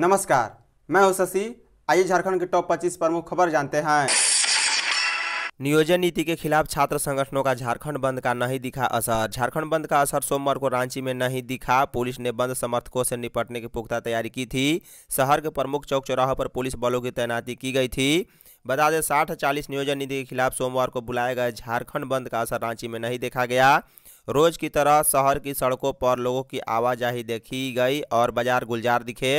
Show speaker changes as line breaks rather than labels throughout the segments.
नमस्कार मैं हूं शशि आइए झारखंड के टॉप 25 प्रमुख खबर जानते हैं नियोजन नीति के खिलाफ छात्र संगठनों का झारखंड बंद का नहीं दिखा असर झारखंड बंद का असर सोमवार को रांची में नहीं दिखा पुलिस ने बंद समर्थकों से निपटने की पुख्ता तैयारी की थी शहर के प्रमुख चौक चौराहों पर पुलिस बलों की तैनाती की गई थी बता दें साठ चालीस नियोजन नीति के खिलाफ सोमवार को बुलाए गए झारखंड बंद का असर रांची में नहीं देखा गया रोज की तरह शहर की सड़कों पर लोगों की आवाजाही देखी गई और बाजार गुलजार दिखे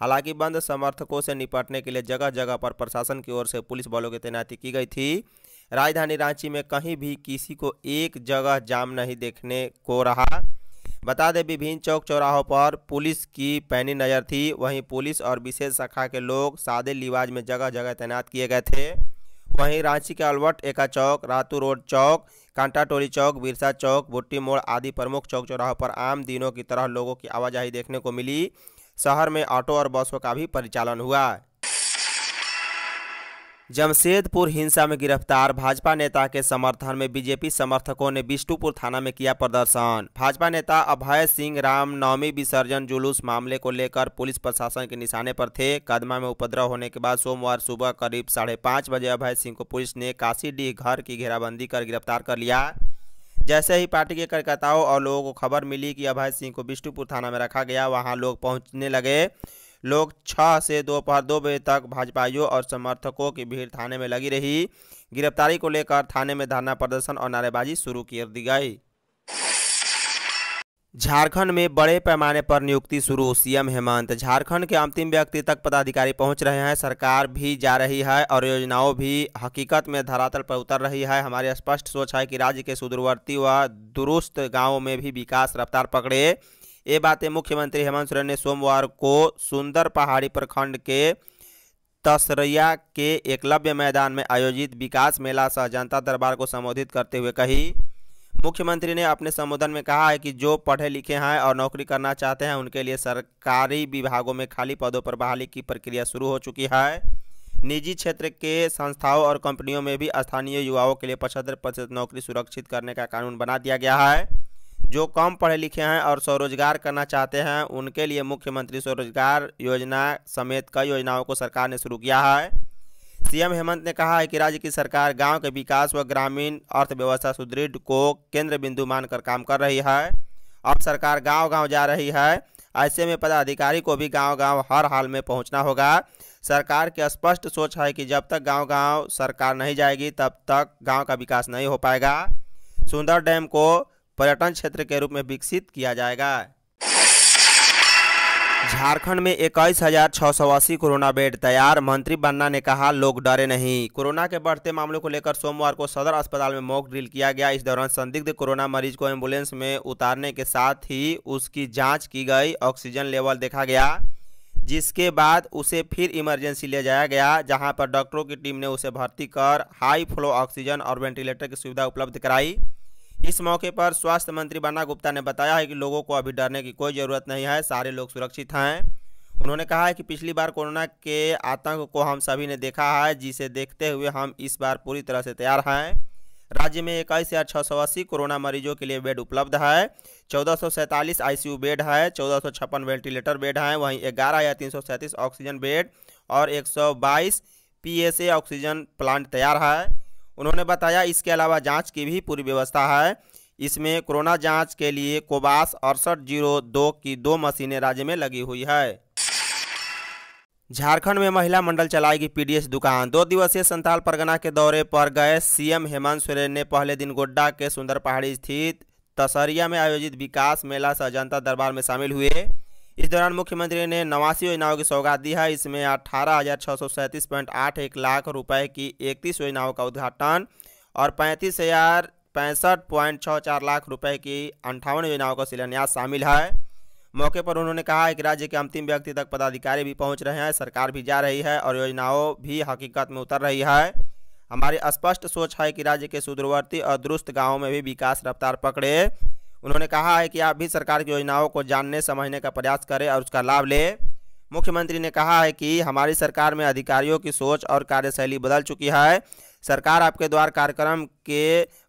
हालांकि बंद समर्थकों से निपटने के लिए जगह जगह पर प्रशासन की ओर से पुलिस बलों की तैनाती की गई थी राजधानी रांची में कहीं भी किसी को एक जगह जाम नहीं देखने को रहा बता दें विभिन्न चौक चौराहों पर पुलिस की पैनी नज़र थी वहीं पुलिस और विशेष शाखा के लोग सादे लिवाज में जगह जगह तैनात किए गए थे वहीं रांची के अलवट एका चौक रातू रोड चौक कांटाटोली चौक बिरसा चौक बुट्टी मोड़ आदि प्रमुख चौक चौराहों पर आम दिनों की तरह लोगों की आवाजाही देखने को मिली शहर में ऑटो और बसों का भी परिचालन हुआ जमशेदपुर हिंसा में गिरफ्तार भाजपा नेता के समर्थन में बीजेपी समर्थकों ने बिष्टुपुर थाना में किया प्रदर्शन भाजपा नेता अभय सिंह राम नवमी विसर्जन जुलूस मामले को लेकर पुलिस प्रशासन के निशाने पर थे कदमा में उपद्रव होने के बाद सोमवार सुबह करीब साढ़े पाँच बजे अभय सिंह को पुलिस ने काशीडीह घर की घेराबंदी कर गिरफ्तार कर लिया जैसे ही पार्टी के कार्यकर्ताओं और लोगों को खबर मिली कि अभय सिंह को बिष्णुपुर थाना में रखा गया वहां लोग पहुंचने लगे लोग छः से दोपहर दो, दो बजे तक भाजपाइयों और समर्थकों की भीड़ थाने में लगी रही गिरफ्तारी को लेकर थाने में धरना प्रदर्शन और नारेबाजी शुरू कर दी गई झारखंड में बड़े पैमाने पर नियुक्ति शुरू सीएम हेमंत झारखंड के अंतिम व्यक्ति तक पदाधिकारी पहुंच रहे हैं सरकार भी जा रही है और योजनाओं भी हकीकत में धरातल पर उतर रही है हमारी स्पष्ट सोच है कि राज्य के सुदूरवर्ती व दुरुस्त गांवों में भी विकास रफ्तार पकड़े ये बातें मुख्यमंत्री हेमंत सोरेन ने सोमवार को सुंदर पहाड़ी प्रखंड के तसरैया के एकलव्य मैदान में आयोजित विकास मेला सह जनता दरबार को संबोधित करते हुए कही मुख्यमंत्री ने अपने संबोधन में कहा है कि जो पढ़े लिखे हैं और नौकरी करना चाहते हैं उनके लिए सरकारी विभागों में खाली पदों पर बहाली की प्रक्रिया शुरू हो चुकी है निजी क्षेत्र के संस्थाओं और कंपनियों में भी स्थानीय युवाओं के लिए पचहत्तर प्रतिशत नौकरी सुरक्षित करने का कानून बना दिया गया है जो कम पढ़े लिखे हैं और स्वरोजगार करना चाहते हैं उनके लिए मुख्यमंत्री स्वरोजगार योजना समेत कई योजनाओं को सरकार ने शुरू किया है सीएम हेमंत ने कहा है कि राज्य की सरकार गांव के विकास व ग्रामीण अर्थव्यवस्था सुदृढ़ को केंद्र बिंदु मानकर काम कर रही है अब सरकार गांव गांव जा रही है ऐसे में पदाधिकारी को भी गांव गांव हर हाल में पहुंचना होगा सरकार की स्पष्ट सोच है कि जब तक गांव गांव सरकार नहीं जाएगी तब तक गाँव का विकास नहीं हो पाएगा सुंदर डैम को पर्यटन क्षेत्र के रूप में विकसित किया जाएगा झारखंड में इक्कीस हजार छः सौ अस्सी कोरोना बेड तैयार मंत्री बन्ना ने कहा लोग डरे नहीं कोरोना के बढ़ते मामलों को लेकर सोमवार को सदर अस्पताल में मॉक ड्रिल किया गया इस दौरान संदिग्ध कोरोना मरीज को एम्बुलेंस में उतारने के साथ ही उसकी जांच की गई ऑक्सीजन लेवल देखा गया जिसके बाद उसे फिर इमरजेंसी ले जाया गया जहाँ पर डॉक्टरों की टीम ने उसे भर्ती कर हाई फ्लो ऑक्सीजन और वेंटिलेटर की सुविधा उपलब्ध कराई इस मौके पर स्वास्थ्य मंत्री बन्ना गुप्ता ने बताया है कि लोगों को अभी डरने की कोई ज़रूरत नहीं है सारे लोग सुरक्षित हैं उन्होंने कहा है कि पिछली बार कोरोना के आतंक को हम सभी ने देखा है जिसे देखते हुए हम इस बार पूरी तरह से तैयार हैं राज्य में इक्कीस हज़ार छः सौ अस्सी कोरोना मरीजों के लिए बेड उपलब्ध है चौदह सौ सैंतालीस आई बेड है चौदह सौ छप्पन वेंटिलेटर बेड हैं वहीं ग्यारह हज़ार तीन सौ सैंतीस ऑक्सीजन बेड और एक सौ बाईस पी ऑक्सीजन प्लांट तैयार है उन्होंने बताया इसके अलावा जांच की भी पूरी व्यवस्था है इसमें कोरोना जांच के लिए कोबास अड़सठ जीरो दो की दो मशीनें राज्य में लगी हुई है झारखंड में महिला मंडल चलाएगी पीडीएस दुकान दो दिवसीय संताल परगना के दौरे पर गए सीएम हेमंत सोरेन ने पहले दिन गोड्डा के सुंदर पहाड़ी स्थित तसरिया में आयोजित विकास मेला सह जनता दरबार में शामिल हुए इस दौरान मुख्यमंत्री ने नवासी योजनाओं की सौगात दी है इसमें अठारह हज़ार छः सौ सैंतीस पॉइंट आठ एक लाख रुपए की इकतीस योजनाओं का उद्घाटन और पैंतीस हज़ार पैंसठ पॉइंट छः चार लाख रुपए की अंठावन योजनाओं का शिलान्यास शामिल है मौके पर उन्होंने कहा कि राज्य के अंतिम व्यक्ति तक पदाधिकारी भी पहुंच रहे हैं सरकार भी जा रही है और योजनाओं भी हकीकत में उतर रही है हमारी स्पष्ट सोच है कि राज्य के सुदूरवर्ती और दुरुस्त गाँवों में भी विकास रफ्तार पकड़े उन्होंने कहा है कि आप भी सरकार की योजनाओं को जानने समझने का प्रयास करें और उसका लाभ लें मुख्यमंत्री ने कहा है कि हमारी सरकार में अधिकारियों की सोच और कार्यशैली बदल चुकी है सरकार आपके द्वार कार्यक्रम के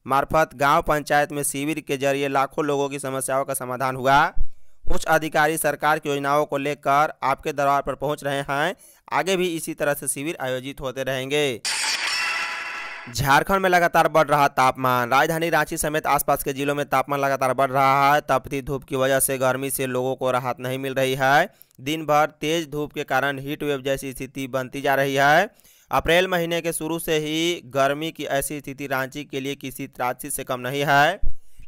मार्फत गांव पंचायत में शिविर के जरिए लाखों लोगों की समस्याओं का समाधान हुआ उच्च अधिकारी सरकार की योजनाओं को लेकर आपके दरबार पर पहुंच रहे हैं आगे भी इसी तरह से शिविर आयोजित होते रहेंगे झारखंड में लगातार बढ़ रहा तापमान राजधानी रांची समेत आसपास के जिलों में तापमान लगातार बढ़ रहा है तपती धूप की वजह से गर्मी से लोगों को राहत नहीं मिल रही है दिन भर तेज धूप के कारण हीट वेव जैसी स्थिति बनती जा रही है अप्रैल महीने के शुरू से ही गर्मी की ऐसी स्थिति रांची के लिए किसी त्रासी से कम नहीं है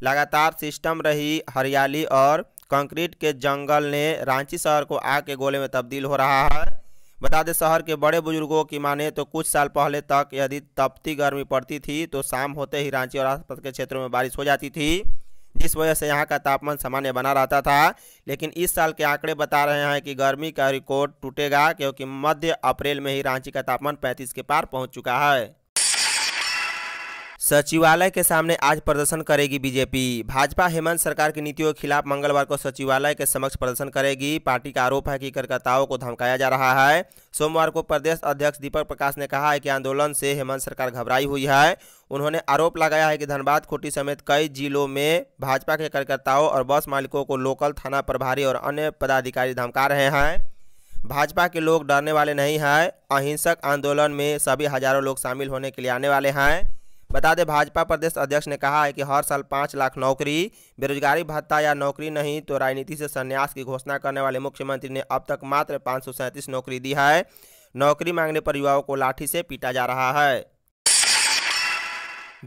लगातार सिस्टम रही हरियाली और कंक्रीट के जंगल ने रांची शहर को आग के गोले में तब्दील हो रहा है बता दें शहर के बड़े बुजुर्गों की माने तो कुछ साल पहले तक यदि तपती गर्मी पड़ती थी तो शाम होते ही रांची और आसपास के क्षेत्रों में बारिश हो जाती थी जिस वजह से यहाँ का तापमान सामान्य बना रहता था लेकिन इस साल के आंकड़े बता रहे हैं कि गर्मी का रिकॉर्ड टूटेगा क्योंकि मध्य अप्रैल में ही रांची का तापमान 35 के पार पहुँच चुका है सचिवालय के सामने आज प्रदर्शन करेगी बीजेपी भाजपा हेमंत सरकार की नीतियों के खिलाफ मंगलवार को सचिवालय के समक्ष प्रदर्शन करेगी पार्टी का आरोप है कि कार्यकर्ताओं को धमकाया जा रहा है सोमवार को प्रदेश अध्यक्ष दीपक प्रकाश ने कहा है कि आंदोलन से हेमंत सरकार घबराई हुई है उन्होंने आरोप लगाया है कि धनबाद खोटी समेत कई जिलों में भाजपा के कार्यकर्ताओं और बस मालिकों को लोकल थाना प्रभारी और अन्य पदाधिकारी धमका रहे हैं भाजपा के लोग डरने वाले नहीं हैं अहिंसक आंदोलन में सभी हजारों लोग शामिल होने के लिए आने वाले हैं बता दें भाजपा प्रदेश अध्यक्ष ने कहा है कि हर साल पाँच लाख नौकरी बेरोजगारी भत्ता या नौकरी नहीं तो राजनीति से संन्यास की घोषणा करने वाले मुख्यमंत्री ने अब तक मात्र पाँच नौकरी दी है नौकरी मांगने पर युवाओं को लाठी से पीटा जा रहा है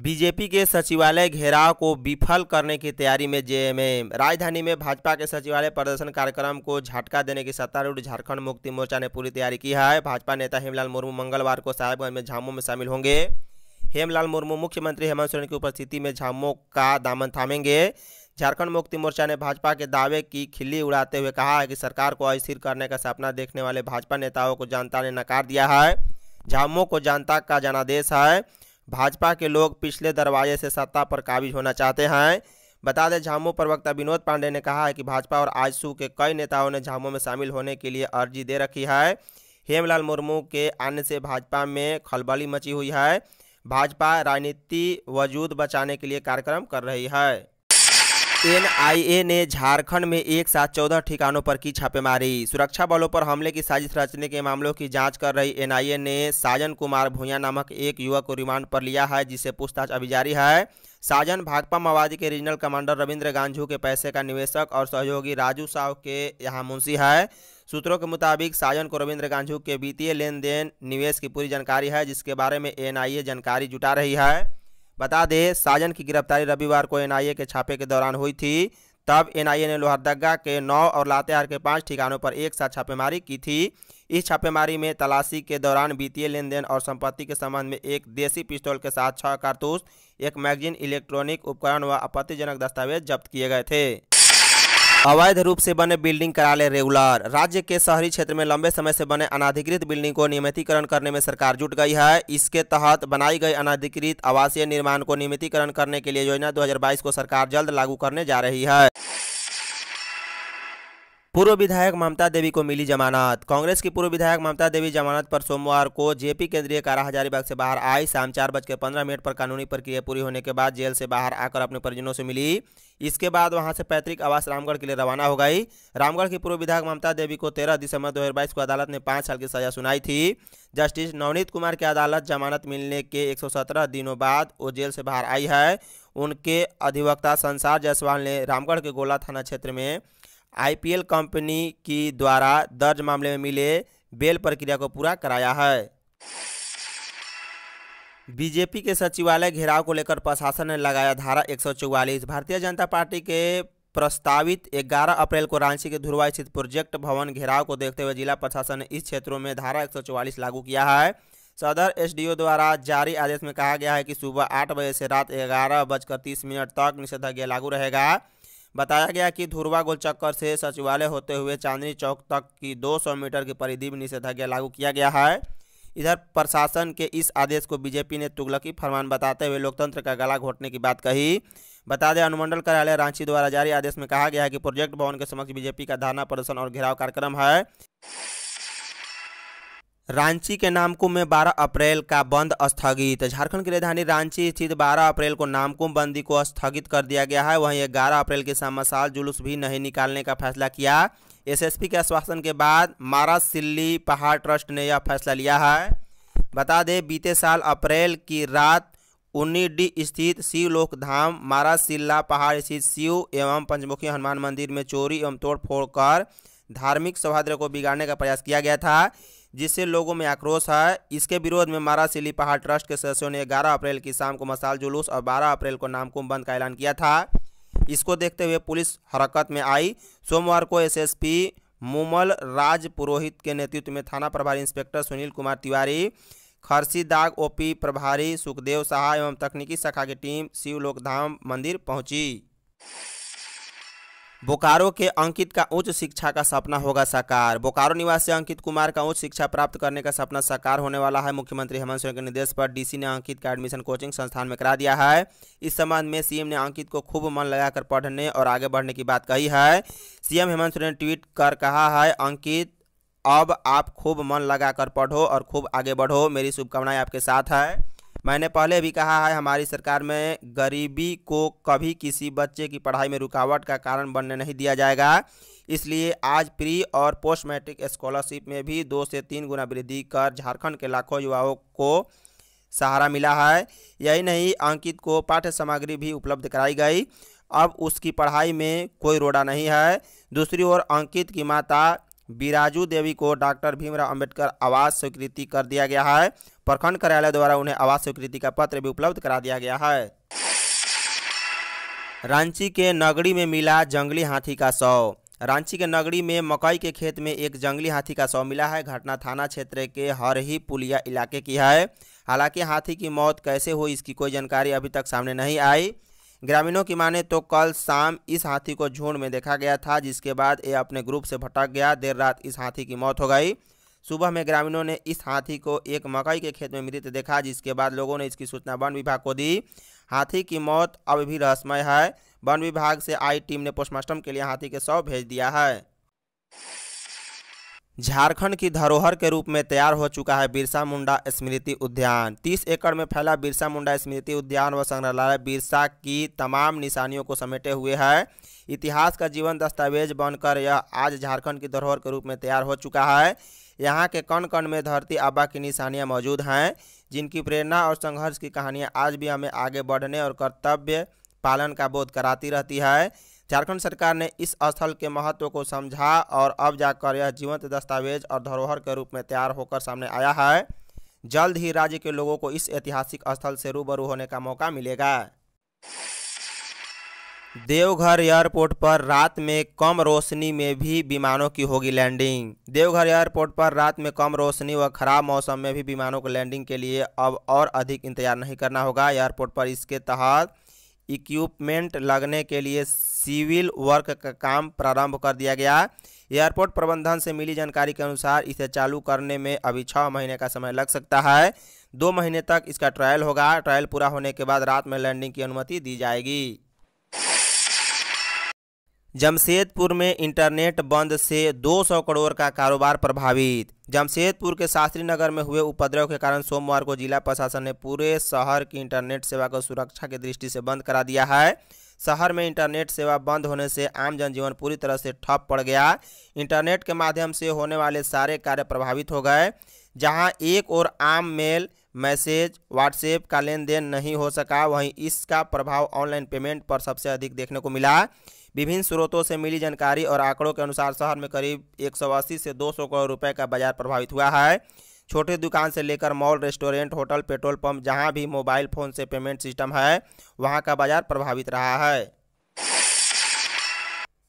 बीजेपी के सचिवालय घेराव को विफल करने की तैयारी में जेएमएम राजधानी में भाजपा के सचिवालय प्रदर्शन कार्यक्रम को झटका देने की सत्तारूढ़ झारखंड मुक्ति मोर्चा ने पूरी तैयारी की है भाजपा नेता हेमलाल मुर्मू मंगलवार को साहेबगंज में झामू में शामिल होंगे हेमलाल मुर्मू मुख्यमंत्री हेमंत सोरेन की उपस्थिति में झामो का दामन थामेंगे झारखंड मुक्ति मोर्चा ने भाजपा के दावे की खिल्ली उड़ाते हुए कहा है कि सरकार को अस्थिर करने का सपना देखने वाले भाजपा नेताओं को जनता ने नकार दिया है झामो को जनता का जनादेश है भाजपा के लोग पिछले दरवाजे से सत्ता पर काबिज होना चाहते हैं बता दें झामो प्रवक्ता विनोद पांडे ने कहा है कि भाजपा और आजसू के कई नेताओं ने झामो में शामिल होने के लिए अर्जी दे रखी है हेमलाल मुर्मू के आने से भाजपा में खलबली मची हुई है भाजपा राजनीति वजूद बचाने के लिए कार्यक्रम कर रही है एनआईए ने झारखंड में एक साथ चौदह ठिकानों पर की छापेमारी सुरक्षा बलों पर हमले की साजिश रचने के मामलों की जांच कर रही एनआईए ने साजन कुमार भूया नामक एक युवक को रिमांड पर लिया है जिसे पूछताछ अभी जारी है साजन भाकपा माओवादी के रीजनल कमांडर रविंद्र गांझू के पैसे का निवेशक और सहयोगी राजू साहु के यहाँ मुंशी है सूत्रों के मुताबिक साजन को रविंद्र गांझू के वित्तीय लेन देन निवेश की पूरी जानकारी है जिसके बारे में एनआईए जानकारी जुटा रही है बता दें साजन की गिरफ्तारी रविवार को एनआईए के छापे के दौरान हुई थी तब एनआईए ने लोहरदगा के नौ और लातेहार के पाँच ठिकानों पर एक साथ छापेमारी की थी इस छापेमारी में तलाशी के दौरान वित्तीय लेन देन और संपत्ति के संबंध में एक देसी पिस्तौल के साथ छह कारतूस एक मैगजीन इलेक्ट्रॉनिक उपकरण व आपत्तिजनक दस्तावेज जब्त किए गए थे अवैध रूप से बने बिल्डिंग करा ले रेगुलर राज्य के शहरी क्षेत्र में लंबे समय से बने अनाधिकृत बिल्डिंग को नियमितीकरण करने में सरकार जुट गई है इसके तहत बनाई गई अनाधिकृत आवासीय निर्माण को नियमितीकरण करने के लिए योजना 2022 को सरकार जल्द लागू करने जा रही है पूर्व विधायक ममता देवी को मिली जमानत कांग्रेस की पूर्व विधायक ममता देवी जमानत पर सोमवार को जेपी केंद्रीय कारा हजारीबाग से बाहर आई शाम चार बजकर पंद्रह मिनट पर कानूनी प्रक्रिया पूरी होने के बाद जेल से बाहर आकर अपने परिजनों से मिली इसके बाद वहां से पैतृक आवास रामगढ़ के लिए रवाना हो गई रामगढ़ की पूर्व विधायक ममता देवी को तेरह दिसंबर दो को अदालत ने पाँच साल की सजा सुनाई थी जस्टिस नवनीत कुमार की अदालत जमानत मिलने के एक दिनों बाद वो जेल से बाहर आई है उनके अधिवक्ता संसार जायसवाल ने रामगढ़ के गोला थाना क्षेत्र में आईपीएल कंपनी की द्वारा दर्ज मामले में मिले बेल प्रक्रिया को पूरा कराया है बीजेपी के सचिवालय घेराव को लेकर प्रशासन ने लगाया धारा 144 भारतीय जनता पार्टी के प्रस्तावित 11 अप्रैल को रांची के धुरवा स्थित प्रोजेक्ट भवन घेराव को देखते हुए जिला प्रशासन ने इस क्षेत्रों में धारा 144 लागू किया है सदर एसडीओ द्वारा जारी आदेश में कहा गया है कि सुबह आठ बजे से रात ग्यारह बजकर तीस मिनट तक निषेधाज्ञा लागू रहेगा बताया गया कि धुरवा चक्कर से सचिवालय होते हुए चांदनी चौक तक की 200 मीटर की परिधि में निषेधाज्ञा लागू किया गया है इधर प्रशासन के इस आदेश को बीजेपी ने तुगलकी फरमान बताते हुए लोकतंत्र का गला घोटने की बात कही बता दें अनुमंडल कार्यालय रांची द्वारा जारी आदेश में कहा गया है कि प्रोजेक्ट भवन के समक्ष बीजेपी का धरना प्रदर्शन और घेराव कार्यक्रम है रांची के नामकुम में 12 अप्रैल का बंद स्थगित झारखंड की राजधानी रांची स्थित 12 अप्रैल को नामकुम बंदी को स्थगित कर दिया गया है वहीं 11 अप्रैल के सामसाल जुलूस भी नहीं निकालने का फैसला किया एसएसपी के आश्वासन के बाद मारा सिल्ली पहाड़ ट्रस्ट ने यह फैसला लिया है बता दें बीते साल अप्रैल की रात उन्नीडी स्थित शिवलोक धाम मारा सिल्ला पहाड़ स्थित शिव एवं पंचमुखी हनुमान मंदिर में चोरी एवं तोड़फोड़ कर धार्मिक सौहार्द को बिगाड़ने का प्रयास किया गया था जिससे लोगों में आक्रोश है इसके विरोध में मारा सिली पहाड़ ट्रस्ट के सदस्यों ने ग्यारह अप्रैल की शाम को मसाल जुलूस और बारह अप्रैल को नामकुम बंद का ऐलान किया था इसको देखते हुए पुलिस हरकत में आई सोमवार को एसएसपी मुमल राज पुरोहित के नेतृत्व में थाना प्रभारी inspector Sunil Kumar Tiwari Kharsidag OP प्रभारी सुखदेव शाह एवं तकनीकी शाखा की टीम शिवलोकधाम मंदिर पहुंची बोकारो के अंकित का उच्च शिक्षा का सपना होगा साकार बोकारो निवासी अंकित कुमार का उच्च शिक्षा प्राप्त करने का सपना साकार होने वाला है मुख्यमंत्री हेमंत सोरेन के निर्देश पर डीसी ने अंकित का एडमिशन कोचिंग संस्थान में करा दिया है इस संबंध में सीएम ने अंकित को खूब मन लगाकर पढ़ने और आगे बढ़ने की बात कही है सीएम हेमंत सोरेन ने ट्वीट कर कहा है अंकित अब आप खूब मन लगाकर पढ़ो और खूब आगे बढ़ो मेरी शुभकामनाएं आपके साथ है मैंने पहले भी कहा है हमारी सरकार में गरीबी को कभी किसी बच्चे की पढ़ाई में रुकावट का कारण बनने नहीं दिया जाएगा इसलिए आज प्री और पोस्ट मैट्रिक स्कॉलरशिप में भी दो से तीन गुना वृद्धि कर झारखंड के लाखों युवाओं को सहारा मिला है यही नहीं अंकित को पाठ्य सामग्री भी उपलब्ध कराई गई अब उसकी पढ़ाई में कोई रोड़ा नहीं है दूसरी ओर अंकित की माता बिराजू देवी को डॉक्टर भीमराव अंबेडकर आवास स्वीकृति कर दिया गया है प्रखंड कार्यालय द्वारा उन्हें आवास स्वीकृति का पत्र भी उपलब्ध करा दिया गया है रांची के नगरी में मिला जंगली हाथी का शव रांची के नगरी में मकई के खेत में एक जंगली हाथी का शव मिला है घटना थाना क्षेत्र के हरही पुलिया इलाके की है हालांकि हाथी की मौत कैसे हुई इसकी कोई जानकारी अभी तक सामने नहीं आई ग्रामीणों की माने तो कल शाम इस हाथी को झुंड में देखा गया था जिसके बाद ये अपने ग्रुप से भटक गया देर रात इस हाथी की मौत हो गई सुबह में ग्रामीणों ने इस हाथी को एक मकई के खेत में मृत देखा जिसके बाद लोगों ने इसकी सूचना वन विभाग को दी हाथी की मौत अब भी रहस्यमय है वन विभाग से आई टीम ने पोस्टमार्टम के लिए हाथी के शव भेज दिया है झारखंड की धरोहर के रूप में तैयार हो चुका है बिरसा मुंडा स्मृति उद्यान 30 एकड़ में फैला बिरसा मुंडा स्मृति उद्यान व संग्रहालय बिरसा की तमाम निशानियों को समेटे हुए है इतिहास का जीवन दस्तावेज बनकर यह आज झारखंड की धरोहर के रूप में तैयार हो चुका है यहाँ के कण कण में धरती आबा की निशानियाँ मौजूद हैं जिनकी प्रेरणा और संघर्ष की कहानियाँ आज भी हमें आगे बढ़ने और कर्तव्य पालन का बोध कराती रहती है झारखंड सरकार ने इस स्थल के महत्व को समझा और अब जाकर यह जीवंत दस्तावेज और धरोहर के रूप में तैयार होकर सामने आया है जल्द ही राज्य के लोगों को इस ऐतिहासिक स्थल से रूबरू होने का मौका मिलेगा देवघर एयरपोर्ट पर रात में कम रोशनी में भी विमानों की होगी लैंडिंग देवघर एयरपोर्ट पर रात में कम रोशनी व खराब मौसम में भी विमानों को लैंडिंग के लिए अब और अधिक इंतजार नहीं करना होगा एयरपोर्ट पर इसके तहत इक्विपमेंट लगने के लिए सिविल वर्क का काम प्रारंभ कर दिया गया एयरपोर्ट प्रबंधन से मिली जानकारी के अनुसार इसे चालू करने में अभी छः महीने का समय लग सकता है दो महीने तक इसका ट्रायल होगा ट्रायल पूरा होने के बाद रात में लैंडिंग की अनुमति दी जाएगी जमशेदपुर में इंटरनेट बंद से 200 करोड़ का कारोबार प्रभावित जमशेदपुर के शास्त्री नगर में हुए उपद्रव के कारण सोमवार को जिला प्रशासन ने पूरे शहर की इंटरनेट सेवा को सुरक्षा की दृष्टि से बंद करा दिया है शहर में इंटरनेट सेवा बंद होने से आम जनजीवन पूरी तरह से ठप पड़ गया इंटरनेट के माध्यम से होने वाले सारे कार्य प्रभावित हो गए जहाँ एक और आम मेल मैसेज व्हाट्सएप का लेन देन नहीं हो सका वहीं इसका प्रभाव ऑनलाइन पेमेंट पर सबसे अधिक देखने को मिला विभिन्न स्रोतों से मिली जानकारी और आंकड़ों के अनुसार शहर में करीब 180 से 200 करोड़ रुपए का बाजार प्रभावित हुआ है छोटे दुकान से लेकर mall restaurant hotel petrol pump जहां भी मोबाइल फ़ोन से पेमेंट सिस्टम है वहां का बाजार प्रभावित रहा है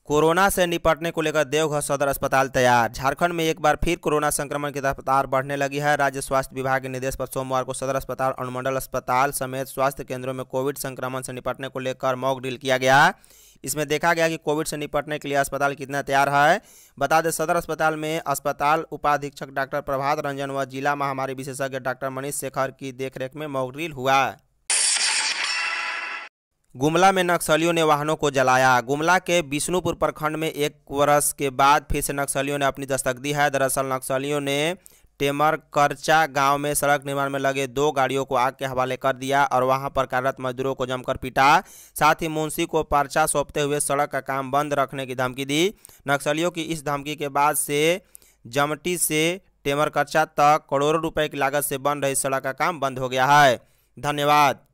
कोरोना से निपटने को लेकर देवघर सदर अस्पताल तैयार झारखंड में एक बार फिर कोरोना संक्रमण की रफ्तार बढ़ने लगी है राज्य स्वास्थ्य विभाग के निर्देश पर सोमवार को सदर अस्पताल अनुमंडल अस्पताल समेत स्वास्थ्य केंद्रों में कोविड संक्रमण से निपटने को लेकर मॉक ड्रिल किया गया इसमें देखा गया कि कोविड से निपटने के लिए अस्पताल कितना तैयार है बता दें सदर अस्पताल में अस्पताल उपाधीक्षक डॉक्टर प्रभात रंजन व जिला महामारी विशेषज्ञ डॉक्टर मनीष शेखर की देखरेख में मॉकड्रिल हुआ गुमला में नक्सलियों ने वाहनों को जलाया गुमला के विष्णुपुर प्रखंड में एक वर्ष के बाद फिर से नक्सलियों ने अपनी दस्तक दी है दरअसल नक्सलियों ने टेमरकरचा गांव में सड़क निर्माण में लगे दो गाड़ियों को आग के हवाले कर दिया और वहां पर कार्यरत मजदूरों को जमकर पीटा साथ ही मुंशी को पर्चा सौंपते हुए सड़क का काम बंद रखने की धमकी दी नक्सलियों की इस धमकी के बाद से जमटी से टेमरकचा तक करोड़ों रुपए की लागत से बन रही सड़क का काम बंद हो गया है धन्यवाद